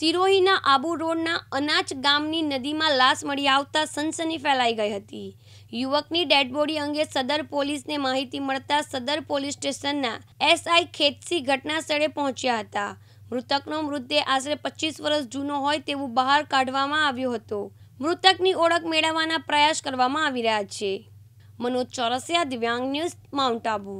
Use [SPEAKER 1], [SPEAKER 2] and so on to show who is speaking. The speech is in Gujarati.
[SPEAKER 1] સિરોહીના આબુ રોડના અનાજ ગામની નદીમાં લાશ મળી આવતા સનસની ફેલાઈ ગઈ હતી યુવકની ડેડબોડી અંગે સદર પોલીસને માહિતી મળતા સદર પોલીસ સ્ટેશનના એસઆઈ ખેતસી ઘટના સ્થળે પહોંચ્યા હતા મૃતકનો મૃતદેહ આશરે પચીસ વર્ષ જૂનો હોય તેવું બહાર કાઢવામાં આવ્યો હતો મૃતકની ઓળખ મેળવવાના પ્રયાસ કરવામાં આવી રહ્યા છે મનોજ ચોરસિયા દિવ્યાંગ ન્યૂઝ માઉન્ટ આબુ